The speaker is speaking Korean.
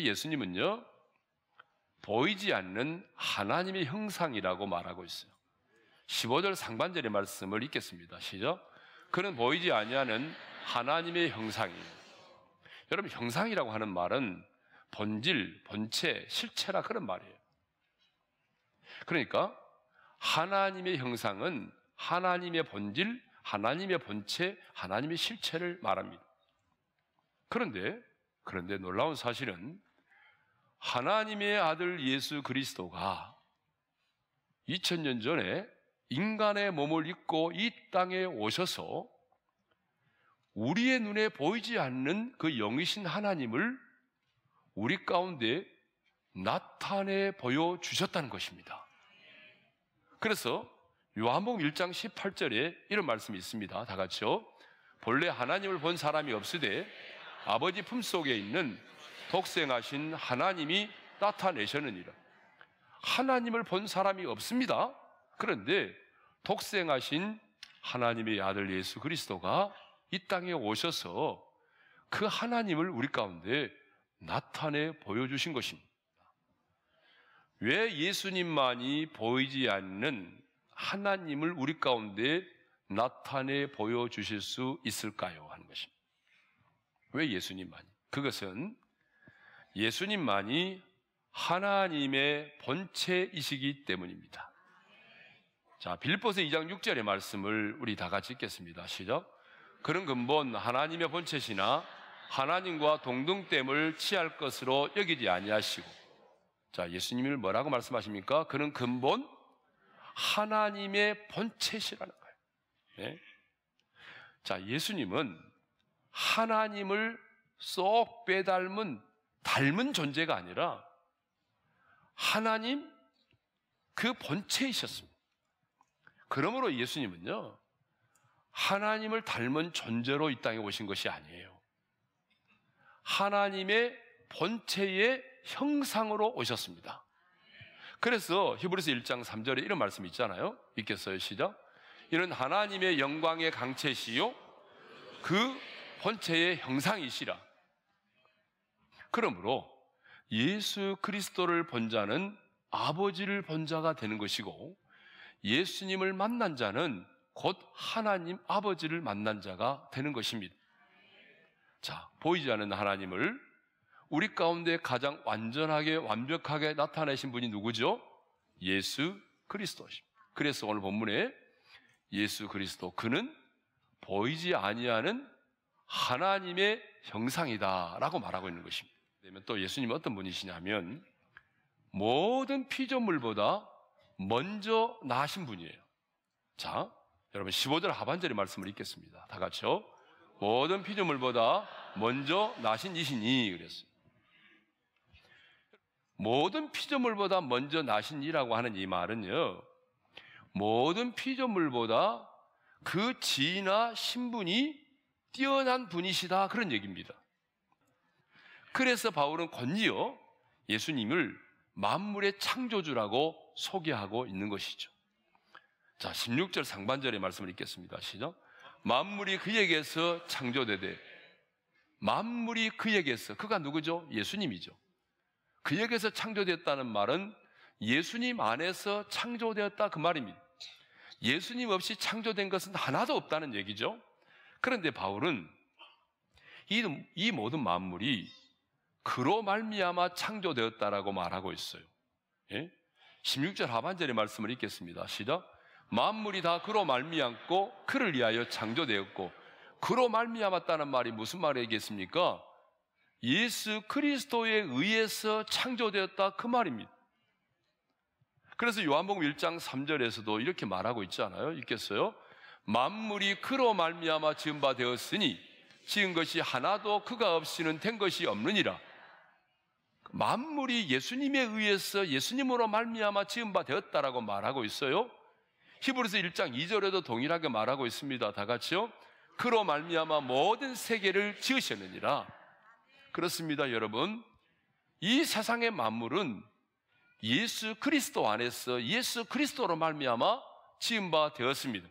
우리 예수님은요, 보이지 않는 하나님의 형상이라고 말하고 있어요. 15절 상반절의 말씀을 읽겠습니다. 시작. 그는 보이지 아니하는 하나님의 형상이에요. 여러분 형상이라고 하는 말은 본질, 본체, 실체라 그런 말이에요. 그러니까 하나님의 형상은 하나님의 본질, 하나님의 본체, 하나님의 실체를 말합니다. 그런데 그런데 놀라운 사실은 하나님의 아들 예수 그리스도가 2000년 전에 인간의 몸을 입고 이 땅에 오셔서 우리의 눈에 보이지 않는 그 영이신 하나님을 우리 가운데 나타내 보여 주셨다는 것입니다. 그래서 요한복음 1장 18절에 이런 말씀이 있습니다. 다 같이요. 본래 하나님을 본 사람이 없으되 아버지 품속에 있는 독생하신 하나님이 나타내셨느니라. 하나님을 본 사람이 없습니다. 그런데 독생하신 하나님의 아들 예수 그리스도가 이 땅에 오셔서 그 하나님을 우리 가운데 나타내 보여주신 것입니다. 왜 예수님만이 보이지 않는 하나님을 우리 가운데 나타내 보여주실 수 있을까요? 하는 것입니다. 왜 예수님만이? 그것은 예수님만이 하나님의 본체이시기 때문입니다. 자, 빌보스 2장 6절의 말씀을 우리 다 같이 읽겠습니다. 시작. 그런 근본 하나님의 본체시나 하나님과 동등됨을 취할 것으로 여기지 아니하시고 자, 예수님을 뭐라고 말씀하십니까? 그는 근본 하나님의 본체시라는 거예요. 네? 자, 예수님은 하나님을 쏙 빼닮은 닮은 존재가 아니라 하나님 그 본체이셨습니다. 그러므로 예수님은요, 하나님을 닮은 존재로 이 땅에 오신 것이 아니에요. 하나님의 본체의 형상으로 오셨습니다. 그래서 히브리서 1장 3절에 이런 말씀이 있잖아요. 읽겠어요, 시작. 이는 하나님의 영광의 강체시요, 그 본체의 형상이시라. 그러므로 예수 그리스도를 본 자는 아버지를 본 자가 되는 것이고 예수님을 만난 자는 곧 하나님 아버지를 만난 자가 되는 것입니다. 자, 보이지 않는 하나님을 우리 가운데 가장 완전하게 완벽하게 나타내신 분이 누구죠? 예수 그리스도십니다. 그래서 오늘 본문에 예수 그리스도 그는 보이지 아니하는 하나님의 형상이다라고 말하고 있는 것입니다. 되면 또 예수님 어떤 분이시냐면 모든 피조물보다 먼저 나신 분이에요. 자, 여러분 15절 하반절의 말씀을 읽겠습니다. 다 같이요. 모든 피조물보다 먼저 나신 이시니 그랬어요. 모든 피조물보다 먼저 나신 이라고 하는 이 말은요. 모든 피조물보다 그지나 신분이 뛰어난 분이시다 그런 얘기입니다. 그래서 바울은 권리요 예수님을 만물의 창조주라고 소개하고 있는 것이죠. 자, 16절 상반절의 말씀을 읽겠습니다. 시작. 만물이 그에게서 창조되되 만물이 그에게서 그가 누구죠? 예수님이죠. 그에게서 창조되었다는 말은 예수님 안에서 창조되었다 그 말입니다. 예수님 없이 창조된 것은 하나도 없다는 얘기죠. 그런데 바울은 이, 이 모든 만물이 그로 말미암아 창조되었다라고 말하고 있어요. 예? 16절 하반절의 말씀을 읽겠습니다. 시작. 만물이 다 그로 말미암고 그를 위하여 창조되었고 그로 말미암았다는 말이 무슨 말이겠습니까? 예수 그리스도에 의해서 창조되었다 그 말입니다. 그래서 요한복음 1장 3절에서도 이렇게 말하고 있지 않아요? 있겠어요 만물이 그로 말미암아 지은 바 되었으니 지은 것이 하나도 그가 없이는 된 것이 없느니라. 만물이 예수님에 의해서 예수님으로 말미암아 지은 바 되었다라고 말하고 있어요. 히브리서 1장 2절에도 동일하게 말하고 있습니다. 다 같이요. 그로 말미암아 모든 세계를 지으셨느니라. 그렇습니다, 여러분. 이 세상의 만물은 예수 그리스도 안에서 예수 그리스도로 말미암아 지은 바 되었습니다.